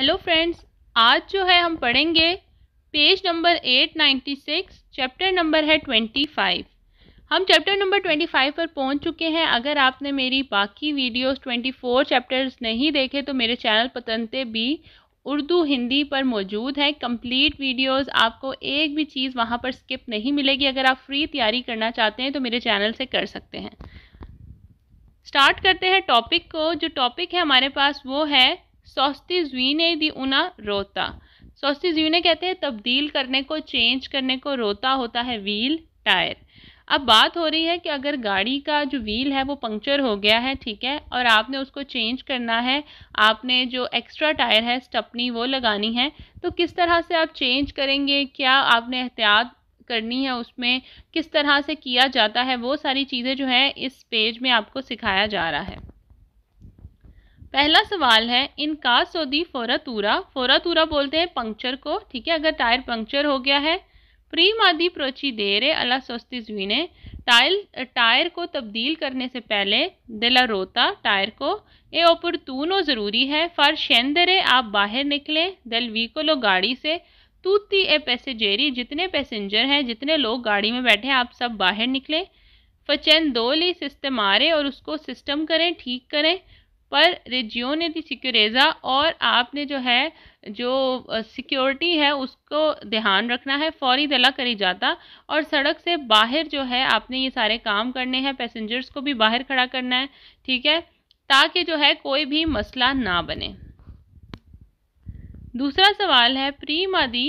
hello friends आज जो है हम पढ़ेंगे पेज नंबर 896 चैप्टर नंबर है 25 हम चैप्टर नंबर 25 पर पहुंच चुके हैं अगर आपने मेरी बाकी वीडियोस 24 चैप्टर्स नहीं देखे तो मेरे चैनल पतनते भी उर्दू हिंदी पर मौजूद है कंप्लीट वीडियोस आपको एक भी चीज़ वहाँ पर स्किप नहीं मिलेगी अगर आप फ्री तैयारी करना चाहते हैं तो मेरे चैनल से कर सकते हैं स्टार्ट करते हैं टॉपिक को जो टॉपिक है हमारे पास वो है सौस्ती सोस्तिजुने दी उना रोता सोस्तिजुने कहते हैं तब्दील करने को चेंज करने को रोता होता है व्हील टायर अब बात हो रही है कि अगर गाड़ी का जो व्हील है वो पंक्चर हो गया है ठीक है और आपने उसको चेंज करना है आपने जो एक्स्ट्रा टायर है स्टपनी वो लगानी है तो किस तरह से आप चेंज करेंगे क्या आपने एहतियात करनी है उसमें किस तरह से किया जाता है वो सारी चीज़ें जो है इस पेज में आपको सिखाया जा रहा है पहला सवाल है इन फोरा तूरा फोरातूरा फोरातूरा बोलते हैं पंक्चर को ठीक है अगर टायर पंक्चर हो गया है मादी प्रोची देरे अला ने टाइल टायर को तब्दील करने से पहले दिला रोता टायर को ए ओपरतूनो ज़रूरी है फर शेंदरे आप बाहर निकले दिल वी को लो गाड़ी से तूती ए पैसेजेरी जितने पैसेंजर हैं जितने लोग गाड़ी में बैठे हैं आप सब बाहर निकलें फचैन दो ली सिस्टम और उसको सिस्टम करें ठीक करें पर ने दी सिक्योरेजा और आपने जो है जो सिक्योरिटी है उसको ध्यान रखना है फौरी दला करी जाता और सड़क से बाहर जो है आपने ये सारे काम करने हैं पैसेंजर्स को भी बाहर खड़ा करना है ठीक है ताकि जो है कोई भी मसला ना बने दूसरा सवाल है प्री मादी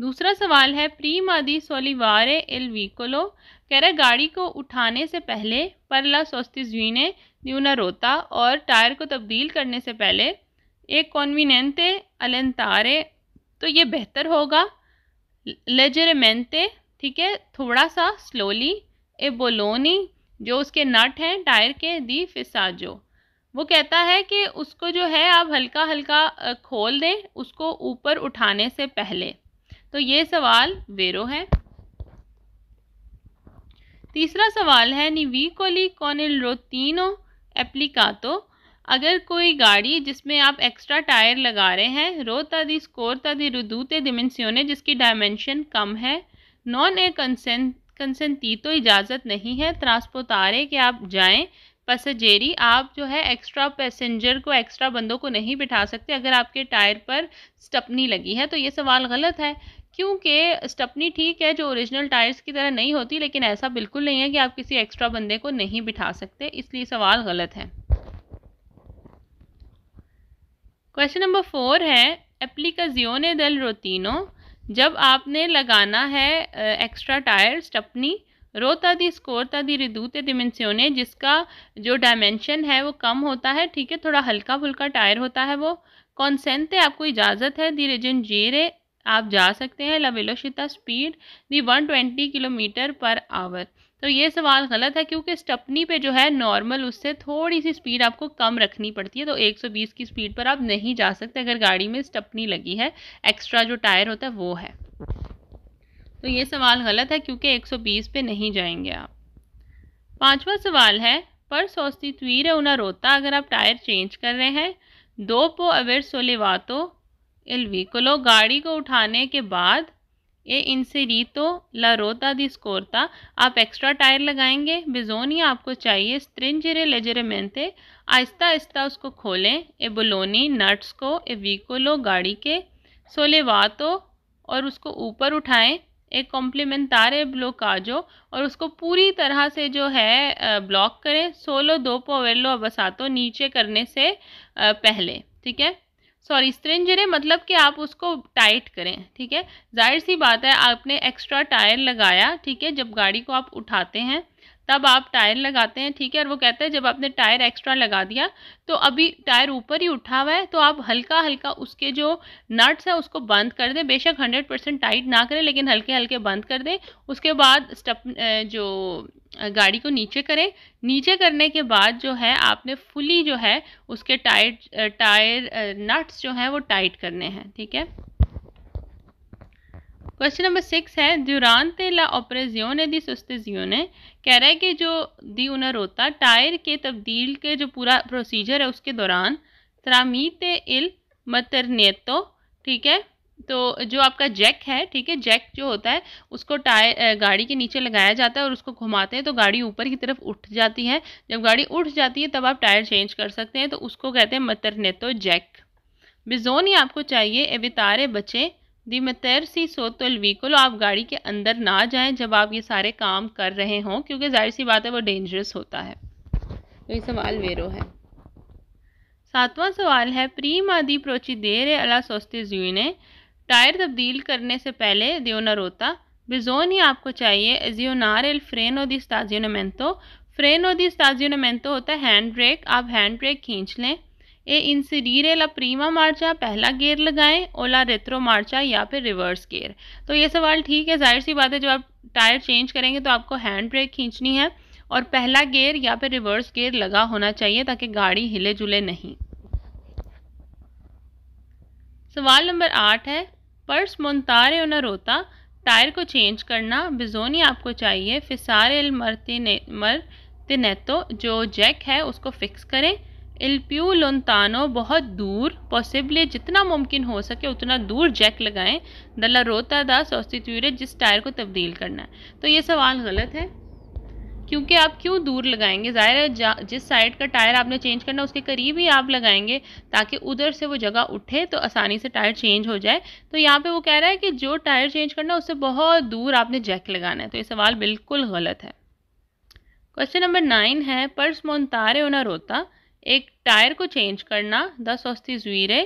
दूसरा सवाल है प्रीमा दी सोलिवारे एल वीकोलो कह रहा गाड़ी को उठाने से पहले परला सोस्तिजीने न्यूना रोता और टायर को तब्दील करने से पहले एक कॉन्वीनते अलंतारे तो ये बेहतर होगा मैंते ठीक है थोड़ा सा स्लोली ए बोलोनी जो उसके नट हैं टायर के दी फिसाजो वो कहता है कि उसको जो है आप हल्का हल्का खोल दें उसको ऊपर उठाने से पहले तो ये सवाल वेरो है तीसरा सवाल है निवी कोली कॉनिल रोतीनो एप्लीकातो अगर कोई गाड़ी जिसमें आप एक्स्ट्रा टायर लगा रहे हैं रो तदी स्कोर तदी रुदूते डिमेंसियोने जिसकी डायमेंशन कम है नॉन ए कंसें कंसेंटी तो इजाज़त नहीं है ट्रांसपोतारे के आप जाएं पसजेरी आप जो है एक्स्ट्रा पैसेंजर को एक्स्ट्रा बंदों को नहीं बिठा सकते अगर आपके टायर पर स्टपनी लगी है तो ये सवाल गलत है क्योंकि स्टपनी ठीक है जो ओरिजिनल टायर्स की तरह नहीं होती लेकिन ऐसा बिल्कुल नहीं है कि आप किसी एक्स्ट्रा बंदे को नहीं बिठा सकते इसलिए सवाल गलत है क्वेश्चन नंबर फोर है एप्लीकाजियोन दल रोतीनो जब आपने लगाना है एक्स्ट्रा टायर स्टपनी रोता दी स्कोरता दी रिदूते डिमेंसियोने जिसका जो डायमेंशन है वो कम होता है ठीक है थोड़ा हल्का फुल्का टायर होता है वो कॉन्सेंट आपको इजाज़त है दी रिजन जेरे आप जा सकते हैं लवेलोशिता स्पीड दी one twenty kilometre per hour तो ये सवाल गलत है क्योंकि स्टपनी पे जो है नॉर्मल उससे थोड़ी सी स्पीड आपको कम रखनी पड़ती है तो 120 की स्पीड पर आप नहीं जा सकते अगर गाड़ी में स्टपनी लगी है एक्स्ट्रा जो टायर होता है वो है तो ये सवाल गलत है क्योंकि 120 पे नहीं जाएंगे आप पांचवा सवाल है पर सोस्ती तवीर है उन्हें रोता अगर आप टायर चेंज कर रहे हैं दो पो अवेर तो एल lo गाड़ी को उठाने के बाद इनसे रीतो ला रोता दी स्कोरता आप एक्स्ट्रा टायर लगाएंगे बिजोनी आपको चाहिए स्त्रिंजरे लजरे मेंते आहिस्ता आहिस्ता उसको खोलें ए बलोनी नट्स को ए वीकोलो गाड़ी के सोले वातो और उसको ऊपर उठाएं एक कॉम्प्लीमेंतारे ब्लोकाजो और उसको पूरी तरह से जो है ब्लॉक करें सोलो दो पोवेलो अबसातो नीचे करने से पहले ठीक है सॉरी स्ट्रेंजरे मतलब कि आप उसको टाइट करें ठीक है जाहिर सी बात है आपने एक्स्ट्रा टायर लगाया ठीक है जब गाड़ी को आप उठाते हैं तब आप टायर लगाते हैं ठीक है और वो कहते हैं जब आपने टायर एक्स्ट्रा लगा दिया तो अभी टायर ऊपर ही उठा हुआ है तो आप हल्का हल्का उसके जो नट्स हैं उसको बंद कर दें बेशक हंड्रेड परसेंट टाइट ना करें लेकिन हल्के हल्के बंद कर दें उसके बाद स्टप जो गाड़ी को नीचे करें नीचे करने के बाद जो है आपने फुली जो है उसके टायर टायर नट्स जो हैं वो टाइट करने हैं ठीक है क्वेश्चन नंबर सिक्स है ते ला ने दी ने कह रहा है कि जो दी उनर होता टायर के तब्दील के जो पूरा प्रोसीजर है उसके दौरान त्रामीत इल मतरनेतो ठीक है तो जो आपका जैक है ठीक है जैक जो होता है उसको टायर गाड़ी के नीचे लगाया जाता है और उसको घुमाते हैं तो गाड़ी ऊपर की तरफ उठ जाती है जब गाड़ी उठ जाती है तब आप टायर चेंज कर सकते हैं तो उसको कहते हैं मतरनेतो जैक बिजोन ही आपको चाहिए एवितारे बचे दी मतर सी सो तो अलवीकुल आप गाड़ी के अंदर ना जाएं जब आप ये सारे काम कर रहे हों क्योंकि जाहिर सी बात है वो डेंजरस होता है तो ये सवाल वेरो है सातवां सवाल है प्री मादी देर अला सोस्ते जुने टायर तब्दील करने से पहले दियोना रोता बिजोन ही आपको चाहिए एजियोनार एल फ्रेनो दी फ्रेन और दी स्ताजियोनमेंतो होता है हैंड ब्रेक आप हैंड ब्रेक खींच लें ए इन री प्रीमा मार्चा पहला गेयर लगाएं ओला रेत्रो मार्चा या फिर रिवर्स गेयर तो ये सवाल ठीक है जाहिर सी बात है जब आप टायर चेंज करेंगे तो आपको हैंड ब्रेक खींचनी है और पहला गेयर या फिर रिवर्स गेयर लगा होना चाहिए ताकि गाड़ी हिले जुले नहीं सवाल नंबर आठ है पर्स मुंतार न रोता टायर को चेंज करना बिजोनी आपको चाहिए फिसार मर तिनेतो जो जैक है उसको फिक्स करें इल्प्यू लोन्तानो बहुत दूर पॉसिबली जितना मुमकिन हो सके उतना दूर जैक लगाएं दला रोता दास सोस्तित्यूरे जिस टायर को तब्दील करना है तो ये सवाल गलत है क्योंकि आप क्यों दूर लगाएंगे ज़ाहिर है जिस साइड का टायर आपने चेंज करना उसके करीब ही आप लगाएंगे ताकि उधर से वो जगह उठे तो आसानी से टायर चेंज हो जाए तो यहाँ पे वो कह रहा है कि जो टायर चेंज करना उससे बहुत दूर आपने जैक लगाना है तो ये सवाल बिल्कुल गलत है क्वेश्चन नंबर नाइन है पर्स मोनतारे उन्हें रोता एक टायर को चेंज करना दस औस्ती जुरे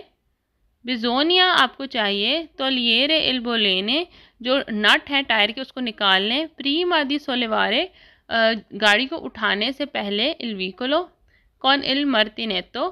बिजोनिया आपको चाहिए तो लिएरे इल्बोलेने जो नट है टायर के उसको निकाल लें प्री मादी सोलेवारे गाड़ी को उठाने से पहले लो कौन इल मरती ने तो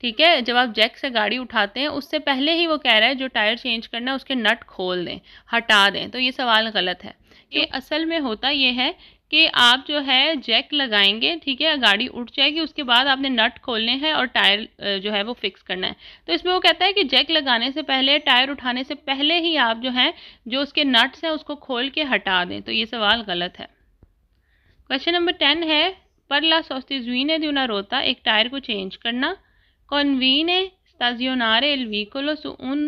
ठीक है जब आप जैक से गाड़ी उठाते हैं उससे पहले ही वो कह रहा है जो टायर चेंज करना है उसके नट खोल दें हटा दें तो ये सवाल गलत है ये असल में होता ये है कि आप जो है जैक लगाएंगे ठीक है गाड़ी उठ जाएगी उसके बाद आपने नट खोलने हैं और टायर जो है वो फिक्स करना है तो इसमें वो कहता है कि जैक लगाने से पहले टायर उठाने से पहले ही आप जो है जो उसके नट्स हैं उसको खोल के हटा दें तो ये सवाल गलत है क्वेश्चन नंबर टेन है पर ला सोस्तिजुine दूना रोता एक टायर को चेंज करना कौनवीन है stazionare को लो सो उन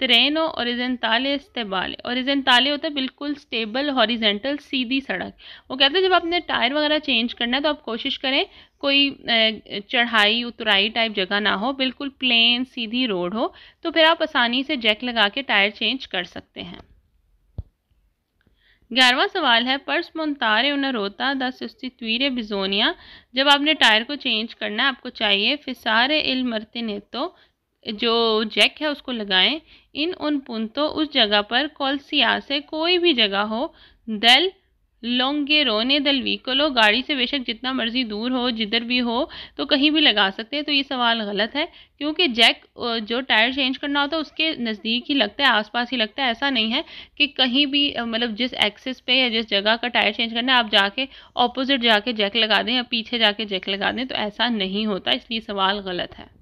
तेरेनो औरजेंताले इस्तेबाले औरिजेंताले होता है बिल्कुल स्टेबल हॉरिजेंटल सीधी सड़क वो कहते हैं जब आपने टायर वगैरह चेंज करना है तो आप कोशिश करें कोई चढ़ाई उतराई टाइप जगह ना हो बिल्कुल प्लेन सीधी रोड हो तो फिर आप आसानी से जैक लगा के टायर चेंज कर सकते हैं ग्यारहवा सवाल है पर्स मुंतारे उन्हें रोता द सुस्ती त्वीर बिजोनिया जब आपने टायर को चेंज करना है आपको चाहिए फिसारे इल मरते मरतिनेतो जो जैक है उसको लगाएं इन उन पुंतों उस जगह पर कोलसिया से कोई भी जगह हो दल लोंगे रोने दल वीकोलो गाड़ी से बेशक जितना मर्जी दूर हो जिधर भी हो तो कहीं भी लगा सकते हैं तो ये सवाल गलत है क्योंकि जैक जो टायर चेंज करना होता है उसके नज़दीक ही लगता है आसपास ही लगता है ऐसा नहीं है कि कहीं भी मतलब जिस एक्सेस पे या जिस जगह का टायर चेंज करना है आप जाके ऑपोजिट जाके जैक लगा दें या पीछे जाके जैक लगा दें तो ऐसा नहीं होता इसलिए सवाल गलत है